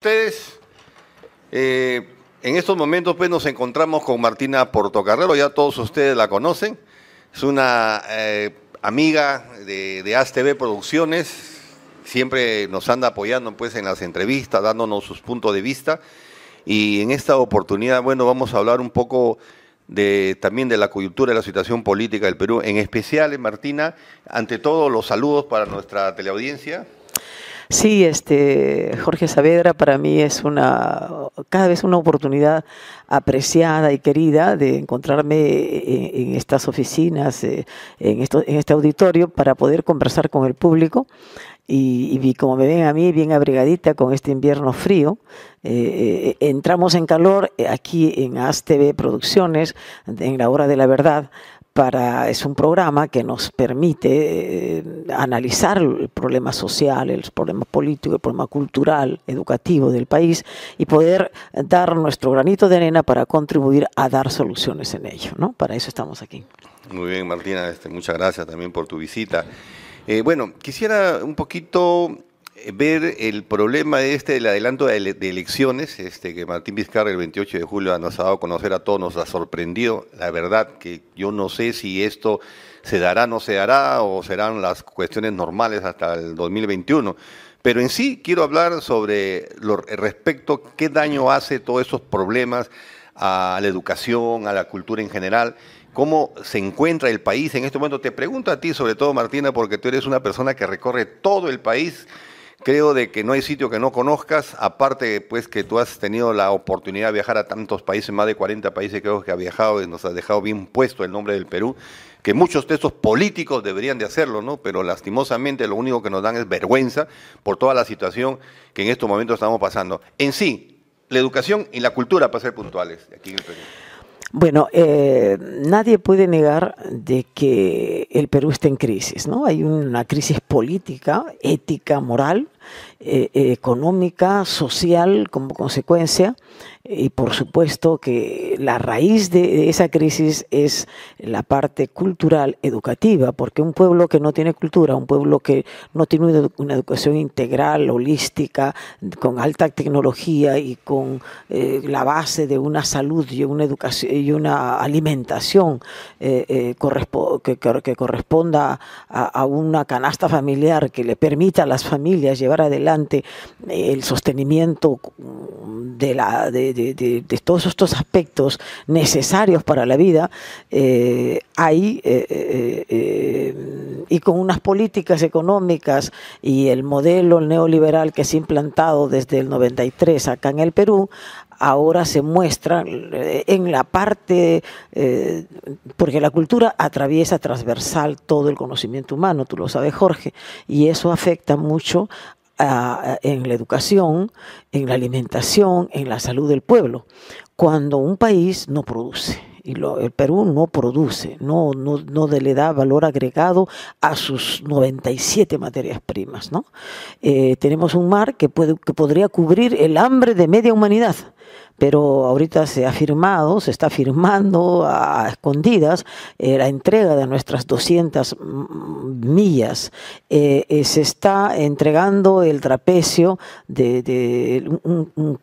ustedes. Eh, en estos momentos pues nos encontramos con Martina Portocarrero, ya todos ustedes la conocen. Es una eh, amiga de, de ASTV Producciones, siempre nos anda apoyando pues en las entrevistas, dándonos sus puntos de vista. Y en esta oportunidad, bueno, vamos a hablar un poco de, también de la coyuntura de la situación política del Perú, en especial, eh, Martina, ante todo los saludos para nuestra teleaudiencia. Sí, este, Jorge Saavedra para mí es una, cada vez una oportunidad apreciada y querida de encontrarme eh, eh, en, estas oficinas, eh, en, esto, en este auditorio para poder conversar con el público y, y, como me ven a mí, bien abrigadita con este invierno frío, entramos en calor aquí en ASTV Producciones, en la hora de la verdad, es un programa que nos permite eh, analizar el problema social, el problema político, el problema cultural, educativo del país y poder dar nuestro granito de arena para contribuir a dar soluciones en ello. ¿no? Para eso estamos aquí. Muy bien, Martina, este, muchas gracias también por tu visita. Eh, bueno, quisiera un poquito eh, ver el problema este del adelanto de, elecciones, este, que Martín Vizcarra el 28 de julio nos ha dado a conocer a todos, nos ha sorprendido. La verdad que yo no sé si esto se dará, no se dará, o serán las cuestiones normales hasta el 2021. Pero en sí quiero hablar sobre lo respecto, qué daño hace todos esos problemas a la educación, a la cultura en general cómo se encuentra el país en este momento. Te pregunto a ti, sobre todo Martina, porque tú eres una persona que recorre todo el país creo de que no hay sitio que no conozcas, aparte pues que tú has tenido la oportunidad de viajar a tantos países, más de 40 países creo que ha viajado y nos ha dejado bien puesto el nombre del Perú, que muchos de estos políticos deberían de hacerlo, ¿no? Pero lastimosamente lo único que nos dan es vergüenza por toda la situación que en estos momentos estamos pasando. En sí, la educación y la cultura para ser puntuales aquí en Perú. Bueno, eh, nadie puede negar de que el Perú está en crisis, ¿no? Hay una crisis política, ética, moral, eh, eh, económica, social como consecuencia, y por supuesto que la raíz de esa crisis es la parte cultural, educativa, porque un pueblo que no tiene cultura, un pueblo que no tiene una educación integral, holística, con alta tecnología y con eh, la base de una salud y una educación y una alimentación eh, eh, que, corresponda a, una canasta familiar que le permita a las familias llevar adelante el sostenimiento de la de, de, todos estos aspectos necesarios para la vida, eh, eh, eh, y con unas políticas económicas y el modelo neoliberal que se ha implantado desde el 93 acá en el Perú, ahora se muestra en la parte, porque la cultura atraviesa transversal todo el conocimiento humano, tú lo sabes Jorge, y eso afecta mucho en la educación, en la alimentación, en la salud del pueblo, cuando un país no produce. Y el Perú no produce, no, no, no le da valor agregado a sus 97 materias primas. ¿no? Eh, tenemos un mar que, puede, que podría cubrir el hambre de media humanidad, pero ahorita se ha firmado, se está firmando a escondidas eh, la entrega de nuestras 200 millas. Eh, eh, se está entregando el trapecio, de, un,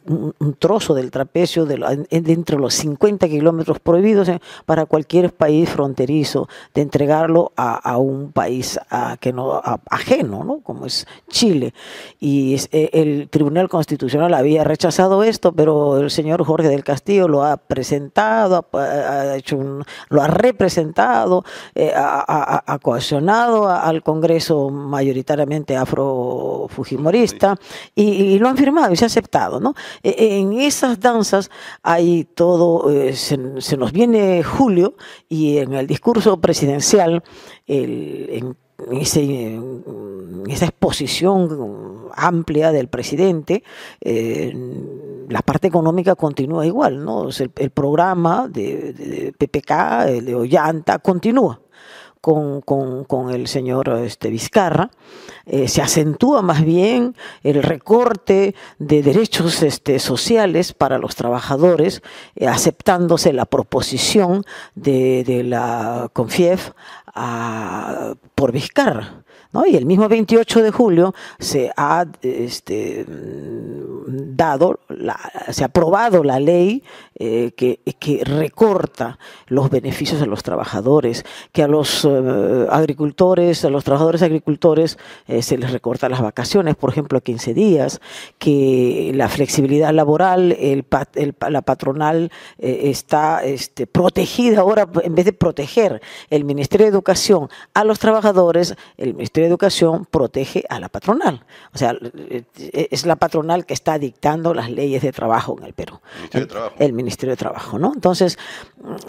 trozo del trapecio de, de los 50 kilómetros prohibidos para cualquier país fronterizo, de entregarlo a, un país a, que no, ajeno, ¿no? como es Chile. Y el Tribunal Constitucional había rechazado esto, pero el señor señor Jorge del Castillo lo ha presentado, ha, hecho lo ha representado, eh, ha, coaccionado al Congreso mayoritariamente afro-fujimorista y, lo han firmado y se ha aceptado. ¿no? E, e, en esas danzas hay todo, eh, se, nos viene julio y en el discurso presidencial, el, en en esa exposición amplia del presidente, eh, la parte económica continúa igual, ¿no? el, programa de, PPK, de Ollanta, continúa con, con, el señor este, Vizcarra, eh, se acentúa más bien el recorte de derechos este, sociales para los trabajadores, eh, aceptándose la proposición de, la CONFIEF ah, por Vizcarra. Y el mismo 28 de julio se ha este, dado, la, se ha aprobado la ley eh, que, recorta los beneficios a los trabajadores, que a los eh, agricultores, a los trabajadores agricultores eh, se les recorta las vacaciones, por ejemplo, a 15 días, que la flexibilidad laboral, la patronal está este, protegida ahora, en vez de proteger el Ministerio de Educación a los trabajadores, el Ministerio de Educación protege a la patronal. O sea, es la patronal que está dictando las leyes de trabajo en el Perú. El Ministerio Ministerio de Trabajo, ¿no? Entonces,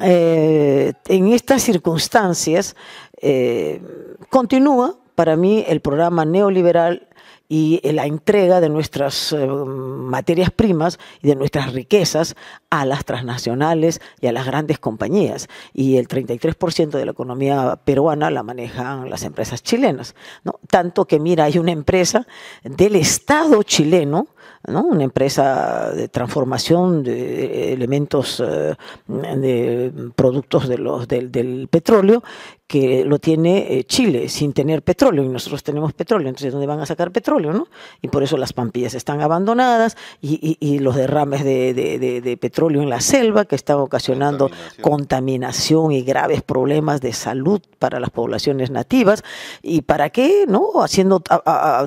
eh, en estas circunstancias, eh, continúa para mí el programa neoliberal y la entrega de nuestras eh, materias primas y de nuestras riquezas a las transnacionales y a las grandes compañías. Y el 33% de la economía peruana la manejan las empresas chilenas. ¿no? Tanto que, mira, hay una empresa del Estado chileno, una empresa de transformación de elementos eh, de productos de los, del petróleo que lo tiene eh, Chile sin tener petróleo y nosotros tenemos petróleo, entonces ¿dónde van a sacar petróleo? No? Y por eso las pampillas están abandonadas y, los derrames de, petróleo en la selva que están ocasionando contaminación. y graves problemas de salud para las poblaciones nativas. ¿Y para qué? ¿No? Haciendo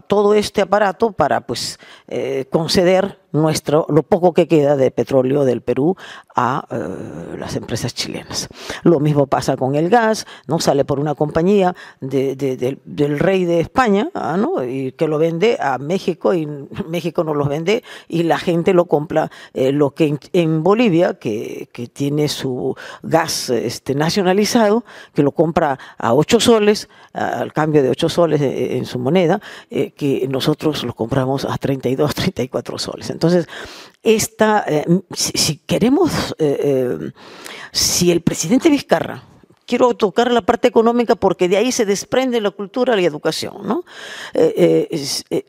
todo este aparato para pues eh, conceder nuestro, lo poco que queda de petróleo del Perú a eh, las empresas chilenas. Lo mismo pasa con el gas, ¿no? Sale por una compañía del rey de España, ah, Y que lo vende a México y México no los vende y la gente lo compra, eh, lo que en, Bolivia, que, tiene su gas este, nacionalizado, que lo compra a 8 soles, al cambio de 8 soles eh, en, su moneda, que nosotros lo compramos a 32, 34 soles. Entonces, esta, eh, si, queremos, eh, eh, si el presidente Vizcarra, quiero tocar la parte económica porque de ahí se desprende la cultura y la educación. ¿no?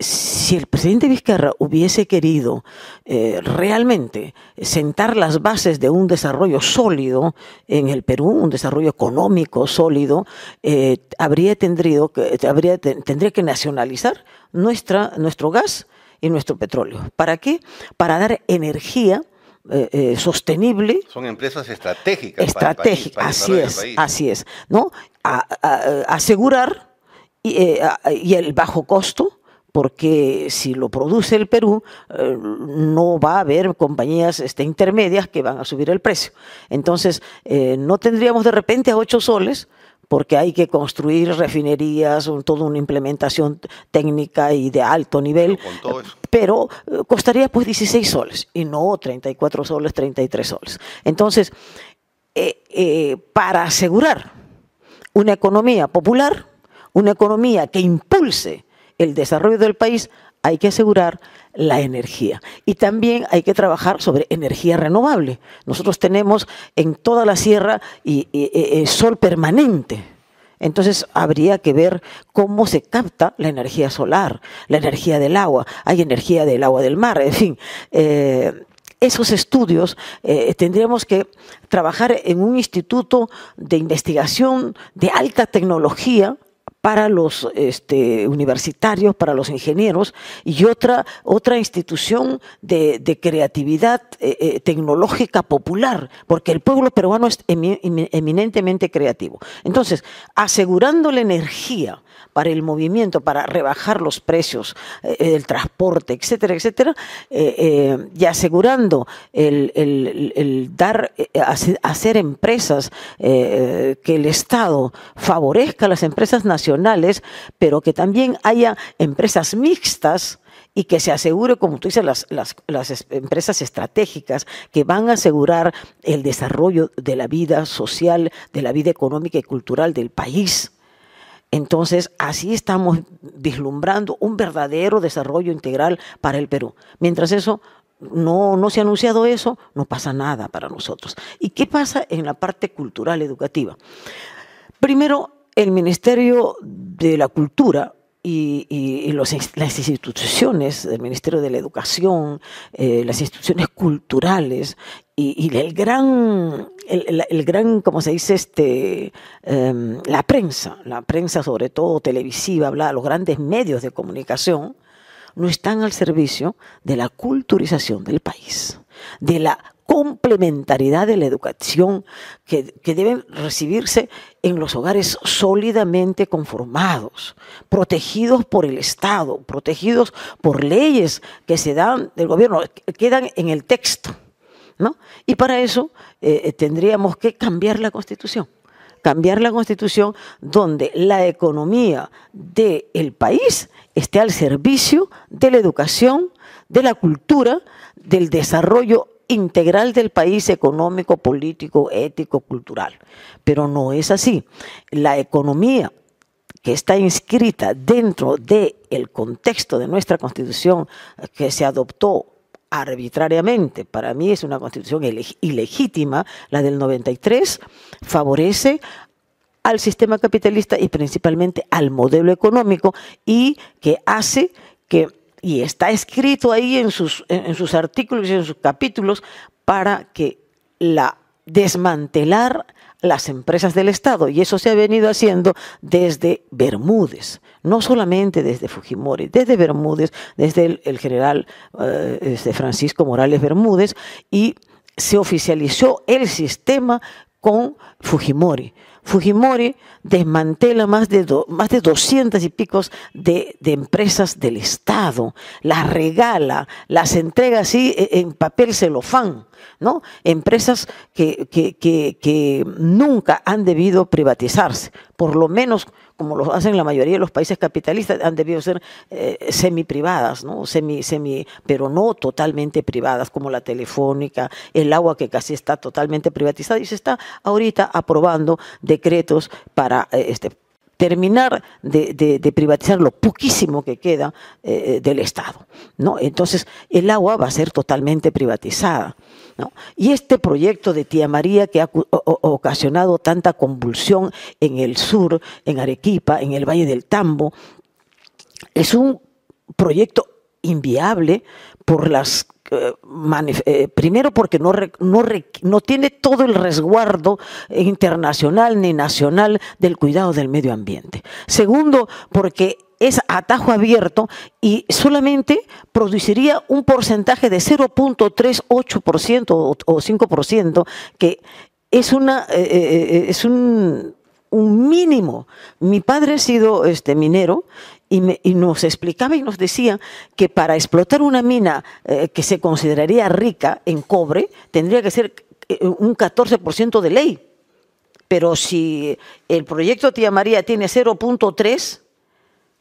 si el presidente Vizcarra hubiese querido realmente sentar las bases de un desarrollo sólido en el Perú, un desarrollo económico sólido, habría, tendrido habría, tendría que nacionalizar nuestra, nuestro gas y nuestro petróleo. ¿Para qué? Para dar energía eh, eh, sostenible. Son empresas estratégicas. Estratégicas, así es, así es. ¿no? asegurar eh, y, el bajo costo, porque si lo produce el Perú, no va a haber compañías este, intermedias que van a subir el precio. Entonces, no tendríamos de repente a ocho soles porque hay que construir refinerías, toda una implementación técnica y de alto nivel. Pero, eh, costaría pues 16 soles y no 34 soles, 33 soles. Entonces, eh, eh, para asegurar una economía popular, una economía que impulse el desarrollo del país, hay que asegurar la energía. Y también hay que trabajar sobre energía renovable. Nosotros tenemos en toda la sierra y, eh, eh, sol permanente. Entonces habría que ver cómo se capta la energía solar, la energía del agua. Hay energía del agua del mar, en fin. Eh, esos estudios tendríamos que trabajar en un instituto de investigación de alta tecnología para los este, universitarios, para los ingenieros, y otra, otra institución de, creatividad eh, eh, tecnológica popular, porque el pueblo peruano es eminentemente creativo. Entonces, asegurando la energía para el movimiento, para rebajar los precios eh, eh, del transporte, etcétera, etcétera, eh, y asegurando el, dar, hacer empresas, que el Estado favorezca a las empresas nacionales, pero que también haya empresas mixtas y que se asegure, como tú dices, las, empresas estratégicas que van a asegurar el desarrollo de la vida social, de la vida económica y cultural del país. Entonces, así estamos vislumbrando un verdadero desarrollo integral para el Perú. Mientras eso no, no se ha anunciado eso, no pasa nada para nosotros. ¿Y qué pasa en la parte cultural educativa? Primero, el Ministerio de la Cultura y, las instituciones, el Ministerio de la Educación, eh, las instituciones culturales y, el gran, el, gran, como se dice, este, em, la prensa, la prensa sobre todo televisiva, los grandes medios de comunicación, no están al servicio de la culturización del país, de la complementariedad de la educación que, que deben recibirse en los hogares sólidamente conformados, protegidos por el Estado, protegidos por leyes que se dan del gobierno, quedan en el texto y para eso eh, eh, tendríamos que cambiar la Constitución cambiar la constitución donde la economía del país esté al servicio de la educación, de la cultura, del desarrollo integral del país económico, político, ético, cultural. Pero no es así. La economía que está inscrita dentro del contexto de nuestra constitución que se adoptó arbitrariamente, para mí es una constitución ilegítima, la del 93, favorece al sistema capitalista y principalmente al modelo económico y que hace que, y está escrito ahí en sus, en sus artículos y en sus capítulos, para que la desmantelar las empresas del Estado. Y eso se ha venido haciendo desde Bermúdez, no solamente desde Fujimori, desde Bermúdez, desde el, general eh, este Francisco Morales Bermúdez, y se oficializó el sistema con Fujimori. Fujimori desmantela más de, doscientas más de 200 y picos de, empresas del Estado, las regala, las entrega así e, en papel celofán, ¿no? Empresas que, que nunca han debido privatizarse, por lo menos como lo hacen la mayoría de los países capitalistas, han debido ser eh, semi-privadas, ¿no? Semi, semi, pero no totalmente privadas, como la telefónica, el agua que casi está totalmente privatizada y se está ahorita aprobando decretos para eh, este terminar de, privatizar lo poquísimo que queda eh, eh, del Estado. ¿no? Entonces, el agua va a ser totalmente privatizada. Y este proyecto de Tía María que ha ocasionado tanta convulsión en el sur, en Arequipa, en el Valle del Tambo, es un proyecto inviable por las eh, eh, primero porque no, no, no tiene todo el resguardo internacional ni nacional del cuidado del medio ambiente. Segundo, porque es atajo abierto y solamente produciría un porcentaje de 0.38% o, 5%, que es, una, eh, es un, un, mínimo. Mi padre ha sido este, minero y, nos explicaba y nos decía que para explotar una mina eh, que se consideraría rica en cobre, tendría que ser eh, un 14% de ley. Pero si el proyecto Tía María tiene 0.3,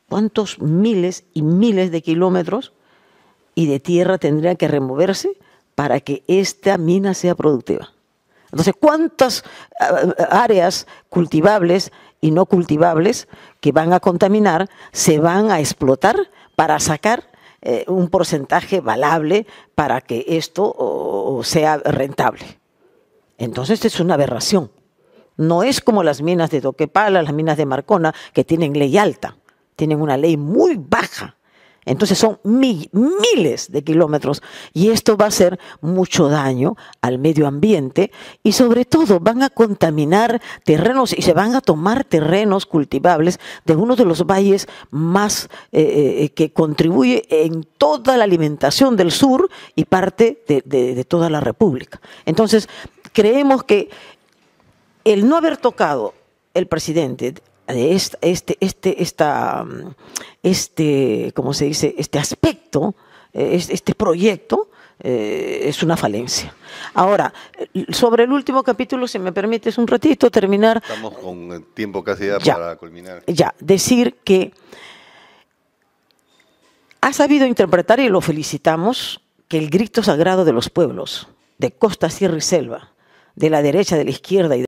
¿cuántos miles y miles de kilómetros y de tierra tendría que removerse para que esta mina sea productiva? Entonces, ¿cuántas ah, ah, áreas cultivables y no cultivables que van a contaminar se van a explotar para sacar eh, un porcentaje valable para que esto sea rentable. Entonces es una aberración. No es como las minas de Toquepala, las minas de Marcona, que tienen ley alta, tienen una ley muy baja entonces son miles de kilómetros y esto va a hacer mucho daño al medio ambiente y sobre todo van a contaminar terrenos y se van a tomar terrenos cultivables de uno de los valles más eh, eh, que contribuye en toda la alimentación del sur y parte de toda la República. Entonces creemos que el no haber tocado el presidente este, este, esta, mm, este, se dice? Este aspecto, eh, este proyecto, eh, es una falencia. Ahora, eh, sobre el último capítulo, si me permites un ratito terminar. Estamos con tiempo casi ya, para culminar. Ya, decir que ha sabido interpretar, y lo felicitamos, que el grito sagrado de los pueblos, de costa, sierra y selva, de la derecha, de la izquierda y de